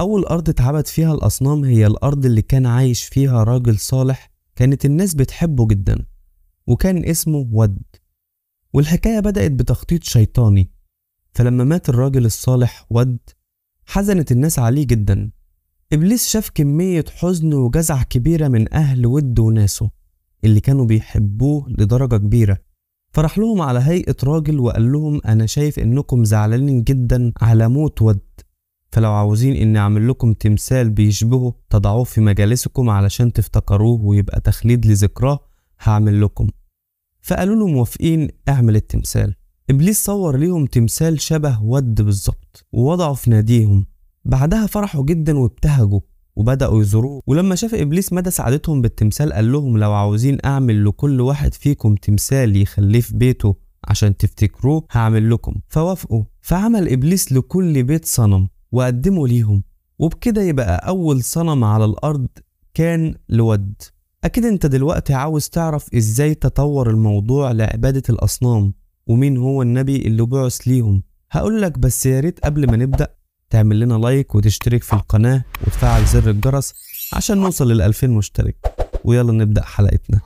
أول أرض اتعبد فيها الأصنام هي الأرض اللي كان عايش فيها راجل صالح كانت الناس بتحبه جدا وكان اسمه ود والحكاية بدأت بتخطيط شيطاني فلما مات الراجل الصالح ود حزنت الناس عليه جدا إبليس شاف كمية حزن وجزع كبيرة من أهل ود وناسه اللي كانوا بيحبوه لدرجة كبيرة فراح لهم على هيئة راجل وقال لهم أنا شايف إنكم زعلانين جدا على موت ود فلو عاوزين اني اعمل لكم تمثال بيشبهه تضعوه في مجالسكم علشان تفتكروه ويبقى تخليد لذكراه هعمل لكم فقالوا له موافقين اعمل التمثال ابليس صور ليهم تمثال شبه ود بالظبط ووضعه في ناديهم بعدها فرحوا جدا وابتهجوا وبدأوا يزوروه ولما شاف إبليس مدى سعادتهم بالتمثال قال لهم لو عاوزين أعمل لكل واحد فيكم تمثال يخليه في بيته عشان تفتكروه هعمل لكم فوافقوا فعمل إبليس لكل بيت صنم وقدمه ليهم وبكده يبقى أول صنم على الأرض كان لود أكيد أنت دلوقتي عاوز تعرف إزاي تطور الموضوع لعبادة الأصنام ومين هو النبي اللي بعث ليهم هقولك بس يا ريت قبل ما نبدأ تعمل لنا لايك وتشترك في القناة وتفعل زر الجرس عشان نوصل للألفين 2000 مشترك ويلا نبدأ حلقتنا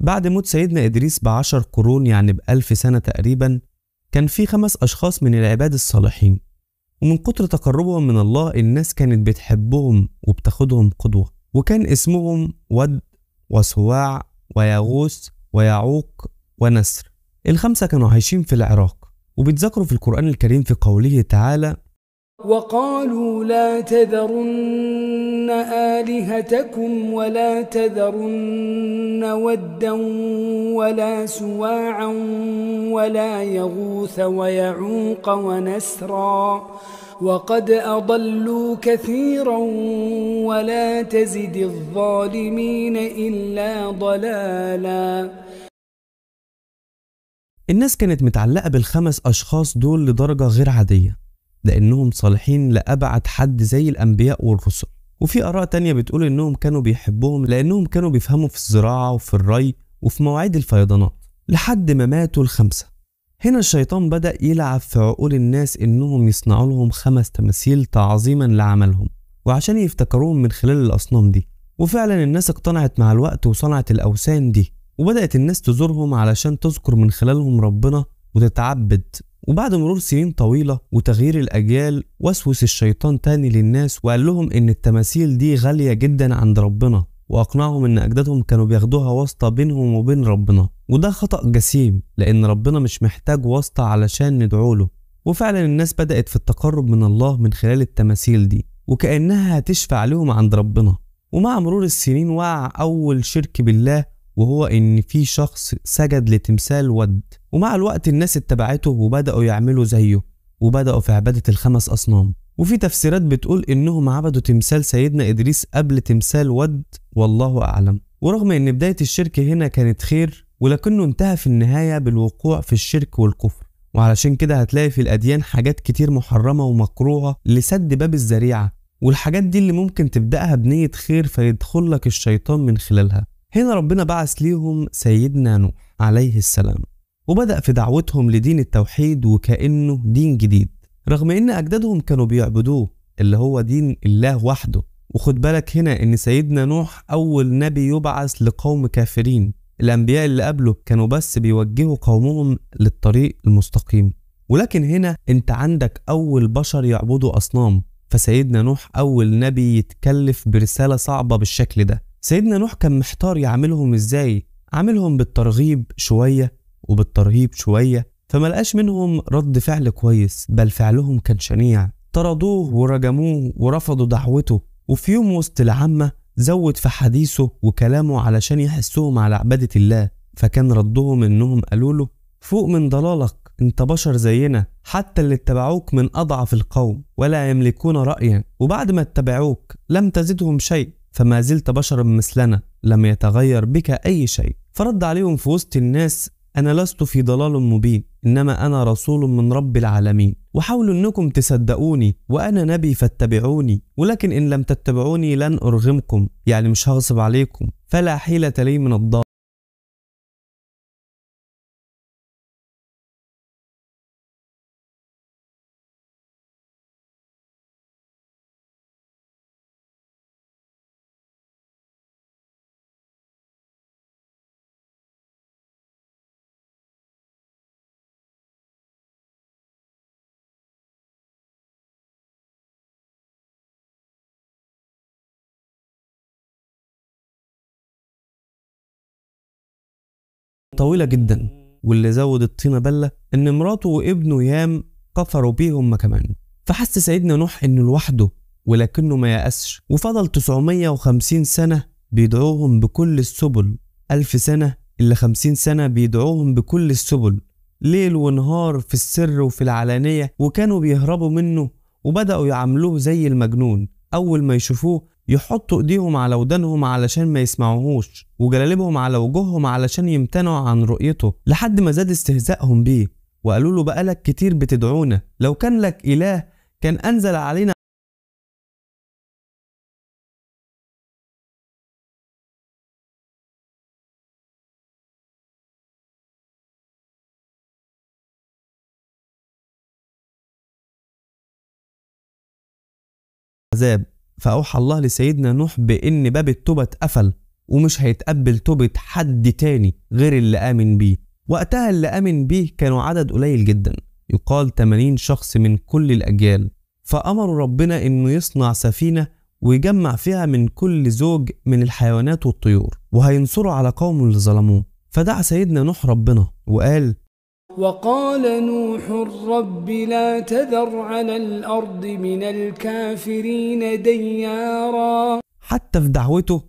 بعد موت سيدنا إدريس بعشر قرون يعني بألف سنة تقريبا كان في خمس أشخاص من العباد الصالحين ومن كتر تقربهم من الله الناس كانت بتحبهم وبتاخدهم قدوة وكان اسمهم ود وسواع وياغوس ويعوق ونسر الخمسة كانوا عايشين في العراق وبيتذكروا في القرآن الكريم في قوله تعالى وقالوا لا تذرن آلهتكم ولا تذرن ودا ولا سواعا ولا يغوث ويعوق ونسرا وقد أضلوا كثيرا ولا تزد الظالمين إلا ضلالا الناس كانت متعلقة بالخمس أشخاص دول لدرجة غير عادية لأنهم صالحين لأبعد حد زي الأنبياء والرسل وفي آراء تانية بتقول إنهم كانوا بيحبوهم لأنهم كانوا بيفهموا في الزراعة وفي الري وفي مواعيد الفيضانات لحد ما ماتوا الخمسة هنا الشيطان بدأ يلعب في عقول الناس إنهم يصنعوا لهم خمس تماثيل تعظيما لعملهم وعشان يفتكروهم من خلال الأصنام دي وفعلا الناس اقتنعت مع الوقت وصنعت الأوثان دي وبدأت الناس تزورهم علشان تذكر من خلالهم ربنا وتتعبد وبعد مرور سنين طويلة وتغيير الأجيال وسوس الشيطان تاني للناس وقال لهم إن التماثيل دي غالية جدا عند ربنا وأقنعهم إن أجدادهم كانوا بياخدوها واسطة بينهم وبين ربنا وده خطأ جسيم لأن ربنا مش محتاج واسطة علشان ندعوله وفعلا الناس بدأت في التقرب من الله من خلال التماثيل دي وكأنها هتشفع لهم عند ربنا ومع مرور السنين وقع أول شرك بالله وهو إن في شخص سجد لتمثال ود ومع الوقت الناس اتبعته وبدأوا يعملوا زيه وبدأوا في عبادة الخمس أصنام وفي تفسيرات بتقول إنهم عبدوا تمثال سيدنا إدريس قبل تمثال ود والله أعلم ورغم إن بداية الشرك هنا كانت خير ولكنه انتهى في النهاية بالوقوع في الشرك والكفر وعلشان كده هتلاقي في الأديان حاجات كتير محرمة ومكروهة لسد باب الزريعة والحاجات دي اللي ممكن تبدأها بنية خير فيدخل لك الشيطان من خلالها هنا ربنا بعث ليهم سيدنا نوح عليه السلام وبدأ في دعوتهم لدين التوحيد وكأنه دين جديد رغم إن أجدادهم كانوا بيعبدوه اللي هو دين الله وحده وخد بالك هنا إن سيدنا نوح أول نبي يبعث لقوم كافرين الأنبياء اللي قبله كانوا بس بيوجهوا قومهم للطريق المستقيم ولكن هنا أنت عندك أول بشر يعبدوا أصنام فسيدنا نوح أول نبي يتكلف برسالة صعبة بالشكل ده سيدنا نوح كان محتار يعاملهم ازاي عاملهم بالترغيب شوية وبالترهيب شوية فملقاش منهم رد فعل كويس بل فعلهم كان شنيع طردوه ورجموه ورفضوا دعوته وفي يوم وسط العامة زود في حديثه وكلامه علشان يحسهم على عبادة الله فكان ردهم انهم قالوا له فوق من ضلالك انت بشر زينا حتى اللي اتبعوك من اضعف القوم ولا يملكون رايا وبعد ما اتبعوك لم تزدهم شيء فما زلت بشرا مثلنا لم يتغير بك أي شيء فرد عليهم في وسط الناس أنا لست في ضلال مبين إنما أنا رسول من رب العالمين وحاولوا أنكم تصدقوني وأنا نبي فاتبعوني ولكن إن لم تتبعوني لن أرغمكم يعني مش هغصب عليكم فلا حيلة لي من الضال طويلة جدا واللي زود الطينة بلة إن مراته وابنه يام كفروا بيه هم كمان فحس سيدنا نوح إنه لوحده ولكنه ما يأسش وفضل 950 سنة بيدعوهم بكل السبل ألف سنة إلا 50 سنة بيدعوهم بكل السبل ليل ونهار في السر وفي العلانية وكانوا بيهربوا منه وبدأوا يعاملوه زي المجنون أول ما يشوفوه يحطوا ايديهم على ودانهم علشان ما يسمعوهوش وجلالبهم على وجوههم علشان يمتنعوا عن رؤيته لحد ما زاد استهزائهم بيه وقالوا له بقالك كتير بتدعونا لو كان لك اله كان انزل علينا عذاب فأوحى الله لسيدنا نوح بإن باب التوبة اتقفل ومش هيتقبل توبة حد تاني غير اللي آمن بيه وقتها اللي آمن بيه كانوا عدد قليل جدا يقال 80 شخص من كل الأجيال فأمروا ربنا إنه يصنع سفينة ويجمع فيها من كل زوج من الحيوانات والطيور وهينصروا على قوم اللي ظلموه فدعا سيدنا نوح ربنا وقال وقال نوح رب لا تذر على الأرض من الكافرين ديارا حتى في دعوته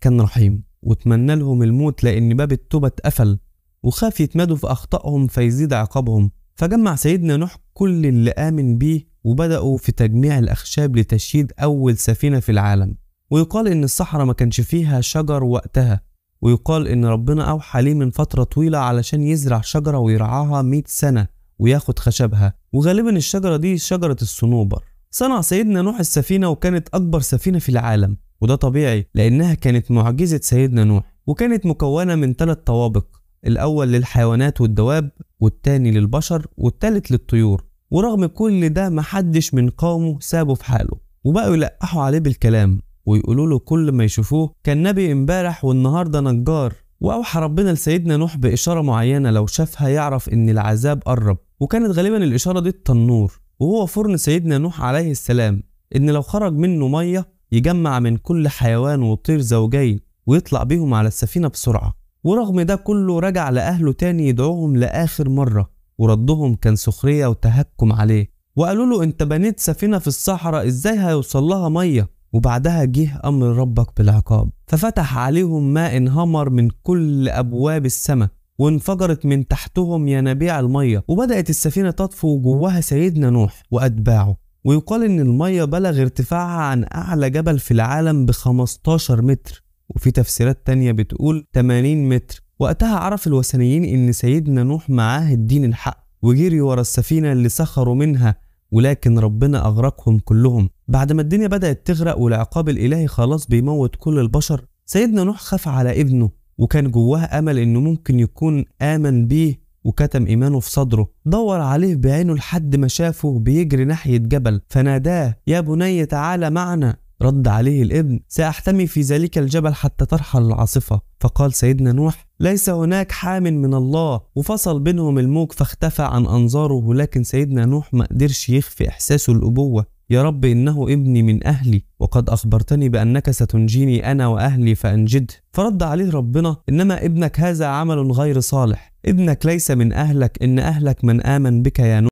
كان رحيم وتمنى لهم الموت لأن باب التوبة اتقفل وخاف يتمادوا في أخطائهم فيزيد عقابهم فجمع سيدنا نوح كل اللي آمن بيه وبدأوا في تجميع الأخشاب لتشييد أول سفينة في العالم ويقال إن الصحراء ما كانش فيها شجر وقتها ويقال إن ربنا أوحى ليه من فترة طويلة علشان يزرع شجرة ويرعاها 100 سنة وياخد خشبها وغالبا الشجرة دي شجرة الصنوبر صنع سيدنا نوح السفينة وكانت أكبر سفينة في العالم وده طبيعي لأنها كانت معجزة سيدنا نوح وكانت مكونة من ثلاث طوابق الأول للحيوانات والدواب والتاني للبشر والتالت للطيور ورغم كل ده محدش من قومه سابه في حاله وبقوا يلقحوا عليه بالكلام ويقولوا له كل ما يشوفوه كان نبي امبارح والنهارده نجار واوحى ربنا لسيدنا نوح باشاره معينه لو شافها يعرف ان العذاب قرب وكانت غالبا الاشاره دي التنور وهو فرن سيدنا نوح عليه السلام ان لو خرج منه ميه يجمع من كل حيوان وطير زوجين ويطلع بيهم على السفينه بسرعه ورغم ده كله رجع لاهله تاني يدعوهم لاخر مره وردهم كان سخريه وتهكم عليه وقالوا له انت بنيت سفينه في الصحراء ازاي هيوصل لها ميه وبعدها جه أمر ربك بالعقاب ففتح عليهم ماء انهمر من كل أبواب السماء وانفجرت من تحتهم ينابيع المية وبدأت السفينة تطفو جواها سيدنا نوح وأتباعه ويقال إن المية بلغ ارتفاعها عن أعلى جبل في العالم ب 15 متر وفي تفسيرات تانية بتقول 80 متر وقتها عرف الوثنيين إن سيدنا نوح معاه الدين الحق وجري ورا السفينة اللي سخروا منها ولكن ربنا أغرقهم كلهم بعد ما الدنيا بدأت تغرق والعقاب الإلهي خلاص بيموت كل البشر سيدنا نوح خاف على ابنه وكان جواه أمل إنه ممكن يكون آمن بيه وكتم إيمانه في صدره دور عليه بعينه لحد ما شافه بيجري ناحية جبل فناداه يا بني تعالى معنا رد عليه الابن سأحتمي في ذلك الجبل حتى ترحل العاصفة فقال سيدنا نوح ليس هناك حام من الله وفصل بينهم الموج فاختفى عن أنظاره لكن سيدنا نوح ما قدرش يخفي إحساسه الأبوة يا رب إنه ابني من أهلي وقد أخبرتني بأنك ستنجيني أنا وأهلي فأنجده فرد عليه ربنا إنما ابنك هذا عمل غير صالح ابنك ليس من أهلك إن أهلك من آمن بك يا نوح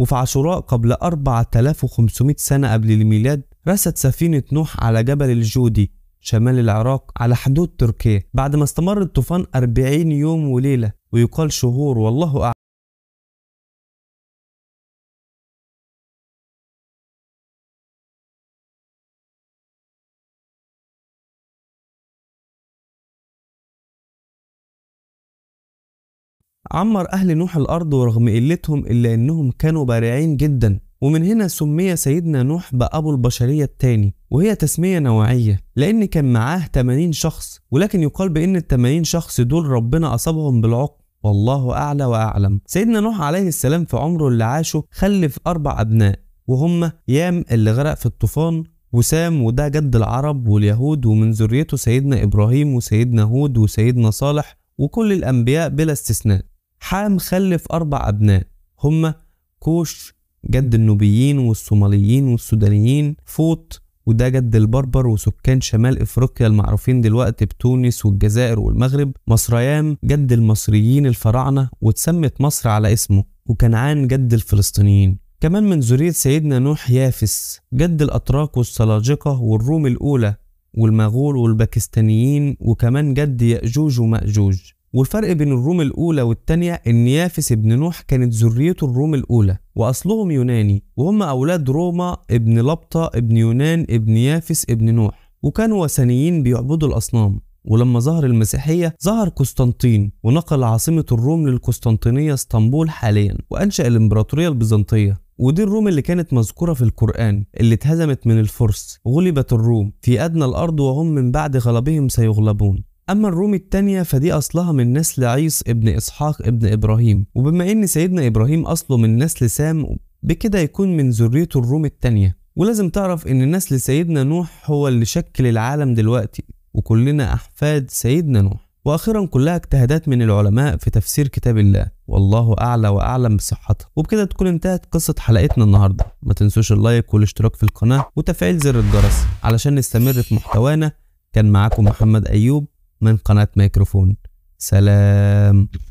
وفي عاشوراء قبل 4500 سنة قبل الميلاد رست سفينة نوح على جبل الجودي شمال العراق على حدود تركيا بعد ما استمر الطوفان 40 يوم وليلة ويقال شهور والله أعلم عمر أهل نوح الأرض ورغم قلتهم إلا أنهم كانوا بارعين جدا ومن هنا سمي سيدنا نوح بأبو البشرية الثاني وهي تسمية نوعية لأن كان معاه 80 شخص ولكن يقال بأن ال 80 شخص دول ربنا أصابهم بالعقم والله أعلى وأعلم سيدنا نوح عليه السلام في عمره اللي عاشه خلف أربع أبناء وهم يام اللي غرق في الطوفان وسام وده جد العرب واليهود ومن ذريته سيدنا إبراهيم وسيدنا هود وسيدنا صالح وكل الأنبياء بلا استثناء حام خلف أربع أبناء هما كوش جد النوبيين والصوماليين والسودانيين فوط وده جد البربر وسكان شمال افريقيا المعروفين دلوقتي بتونس والجزائر والمغرب مصريام جد المصريين الفراعنه واتسمت مصر على اسمه وكنعان جد الفلسطينيين كمان من ذريه سيدنا نوح يافس جد الاتراك والسلاجقه والروم الاولى والمغول والباكستانيين وكمان جد ياجوج وماجوج والفرق بين الروم الأولى والتانية إن يافس ابن نوح كانت ذريته الروم الأولى وأصلهم يوناني وهم أولاد روما ابن لبطة ابن يونان ابن يافس ابن نوح وكانوا وثنيين بيعبدوا الأصنام ولما ظهر المسيحية ظهر قسطنطين ونقل عاصمة الروم للقسطنطينية اسطنبول حاليا وأنشأ الإمبراطورية البيزنطية ودي الروم اللي كانت مذكورة في القرآن اللي اتهزمت من الفرس غلبت الروم في أدنى الأرض وهم من بعد غلبهم سيغلبون أما الروم التانية فدي أصلها من نسل عيس ابن إسحاق ابن إبراهيم وبما إن سيدنا إبراهيم أصله من نسل سام بكده يكون من ذريته الروم التانية ولازم تعرف إن نسل سيدنا نوح هو اللي شكل العالم دلوقتي وكلنا أحفاد سيدنا نوح واخيرا كلها اجتهادات من العلماء في تفسير كتاب الله والله اعلى واعلم بصحتها وبكده تكون انتهت قصه حلقتنا النهارده ما تنسوش اللايك والاشتراك في القناه وتفعيل زر الجرس علشان نستمر في محتوانا كان معاكم محمد ايوب من قناة ميكروفون سلام